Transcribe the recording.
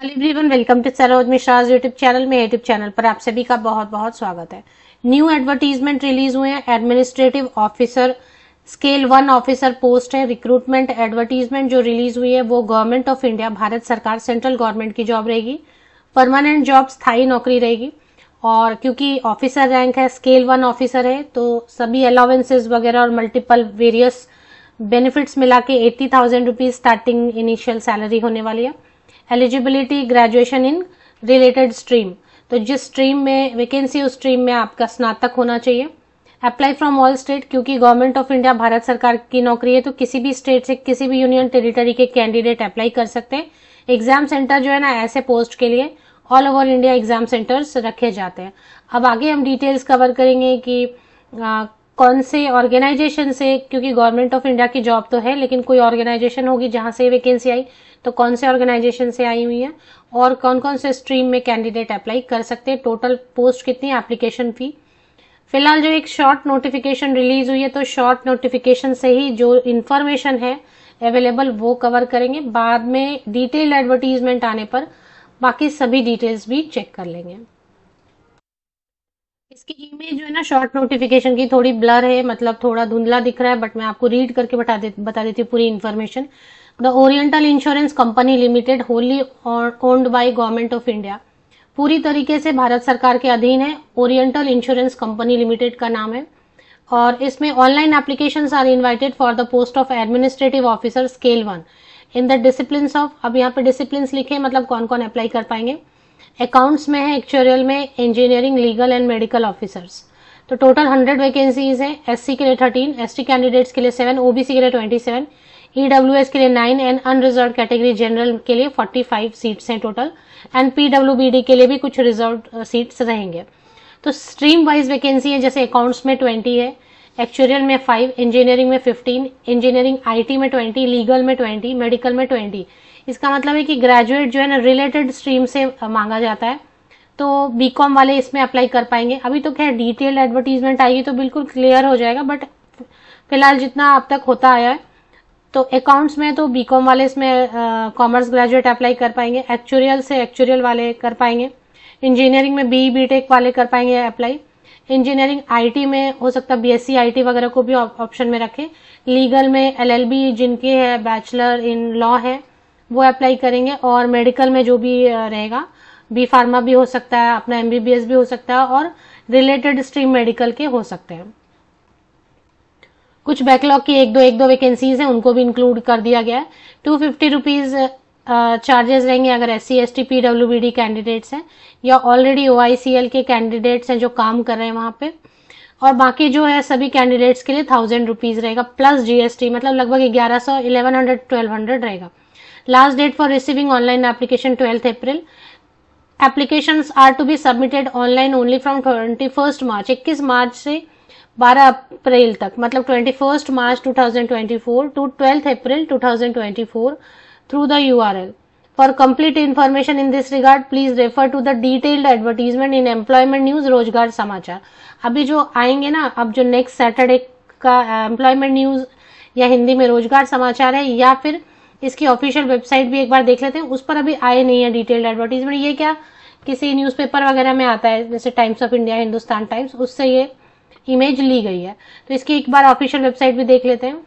Hello everyone welcome to Saroj Mishra YouTube channel में YouTube channel पर आप सभी का बहुत बहुत स्वागत है न्यू एडवर्टीजमेंट रिलीज हुए हैं administrative officer scale one officer post है रिक्रूटमेंट एडवर्टीजमेंट जो रिलीज हुई है वो गवर्नमेंट ऑफ इंडिया भारत सरकार सेंट्रल गवर्नमेंट की जॉब रहेगी परमानेंट जॉब स्थायी नौकरी रहेगी और क्योंकि ऑफिसर रैंक है स्केल वन ऑफिसर है तो सभी अलाउेंसेज वगैरह और मल्टीपल वेरियस बेनिफिट्स मिला के eighty thousand rupees starting initial salary होने वाली है eligibility graduation in related stream तो जिस स्ट्रीम में वैकेंसी उस स्ट्रीम में आपका स्नातक होना चाहिए अप्लाई फ्रॉम ऑल स्टेट क्योंकि गवर्नमेंट ऑफ इंडिया भारत सरकार की नौकरी है तो किसी भी स्टेट से किसी भी यूनियन टेरिटरी के कैंडिडेट अप्लाई कर सकते हैं एग्जाम सेंटर जो है ना ऐसे पोस्ट के लिए all over India exam centres रखे जाते हैं अब आगे हम डिटेल्स कवर करेंगे कि आ, कौन से ऑर्गेनाइजेशन से क्योंकि गवर्नमेंट ऑफ इंडिया की जॉब तो है लेकिन कोई ऑर्गेनाइजेशन होगी जहां से वैकेंसी आई तो कौन से ऑर्गेनाइजेशन से आई हुई है और कौन कौन से स्ट्रीम में कैंडिडेट अप्लाई कर सकते हैं टोटल पोस्ट कितनी एप्लीकेशन फी फिलहाल जो एक शॉर्ट नोटिफिकेशन रिलीज हुई है तो शॉर्ट नोटिफिकेशन से ही जो इन्फॉर्मेशन है अवेलेबल वो कवर करेंगे बाद में डिटेल्ड एडवर्टीजमेंट आने पर बाकी सभी डिटेल्स भी चेक कर लेंगे इसकी इमेज जो है ना शॉर्ट नोटिफिकेशन की थोड़ी ब्लर है मतलब थोड़ा धुंधला दिख रहा है बट मैं आपको रीड करके बता दे बता देती हूँ पूरी information the oriental insurance company limited wholly owned by government of India पूरी तरीके से भारत सरकार के अधीन है ओरिएंटल इंश्योरेंस कंपनी लिमिटेड का नाम है और इसमें online application are invited for the post of administrative officer scale one in the discipline of अब यहाँ पे डिसिप्लिन लिखे मतलब कौन कौन अप्लाई कर पाएंगे अकाउंट्स में है एक्चुअरियल में engineering legal and medical officers तो टोटल हंड्रेड वैकेंसीज हैं एससी के लिए थर्टीन एसटी कैंडिडेट्स के लिए सेवन ओबीसी के लिए ट्वेंटी सेवन ईडब्ल्यूएस के लिए nine and unreserved category general के लिए फोर्टी फाइव सीट्स हैं टोटल एंड पीडब्ल्यूबीडी के लिए भी कुछ रिजर्व सीट्स uh, रहेंगे तो स्ट्रीम वाइज वैकेंसी है जैसे अकाउंट्स में ट्वेंटी है एक्चुअल में फाइव इंजीनियरिंग में फिफ्टीन इंजीनियरिंग आईटी में ट्वेंटी लीगल में ट्वेंटी मेडिकल में ट्वेंटी इसका मतलब है कि ग्रेजुएट जो है ना रिलेटेड स्ट्रीम से मांगा जाता है तो बीकॉम वाले इसमें अप्लाई कर पाएंगे अभी तो क्या डिटेल एडवर्टीजमेंट आएगी तो बिल्कुल क्लियर हो जाएगा बट फिलहाल जितना अब तक होता आया है तो अकाउंट्स में तो बीकॉम वाले इसमें कॉमर्स ग्रेजुएट अप्लाई कर पाएंगे एक्चुरियल से एक्चुरियल वाले कर पाएंगे इंजीनियरिंग में बी बीटेक e वाले कर पाएंगे अप्लाई इंजीनियरिंग आईटी में हो सकता है बीएससी आईटी वगैरह को भी ऑप्शन में रखें लीगल में एलएलबी जिनके है बैचलर इन लॉ है वो अप्लाई करेंगे और मेडिकल में जो भी रहेगा बी फार्मा भी हो सकता है अपना एमबीबीएस भी हो सकता है और रिलेटेड स्ट्रीम मेडिकल के हो सकते हैं कुछ बैकलॉग की एक दो एक दो वैकेंसीज हैं उनको भी इंक्लूड कर दिया गया है टू फिफ्टी रुपीज चार्जेस रहेंगे अगर S C S T P candidates हैं या ऑलरेडी ओ के कैंडिडेट्स हैं जो काम कर रहे हैं वहाँ पे और बाकी जो है सभी कैंडिडेट्स के लिए थाउजेंड रुपीज़ रहेगा प्लस जीएसटी मतलब लगभग ग्यारह सौ इलेवन हंड्रेड ट्वेल्व हंड्रेड रहेगा last date for receiving online application twelfth April application are to be submitted online only from twenty first March इक्कीस मार्च से बारह अप्रैल तक मतलब first March four to twelfth April four through the URL. For complete information in this regard, please refer to the detailed advertisement in Employment News रोजगार समाचार अभी जो आएंगे ना अब जो नेक्स्ट सैटरडे का एम्प्लॉयमेंट uh, न्यूज या हिंदी में रोजगार समाचार है या फिर इसकी ऑफिशियल वेबसाइट भी एक बार देख लेते हैं उस पर अभी आए नहीं है डिटेल्ड एडवर्टीजमेंट ये क्या किसी न्यूज़पेपर वगैरह में आता है जैसे Times of India Hindustan Times उससे ये इमेज ली गई है तो इसकी एक बार ऑफिशियल वेबसाइट भी देख लेते हैं